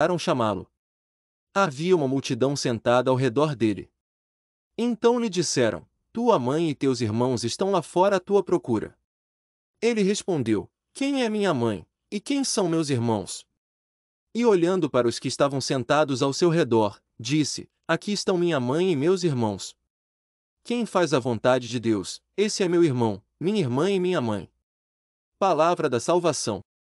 mandaram chamá-lo. Havia uma multidão sentada ao redor dele. Então lhe disseram: Tua mãe e teus irmãos estão lá fora à tua procura. Ele respondeu: Quem é minha mãe? E quem são meus irmãos? E olhando para os que estavam sentados ao seu redor, disse: Aqui estão minha mãe e meus irmãos. Quem faz a vontade de Deus, esse é meu irmão, minha irmã e minha mãe. Palavra da Salvação.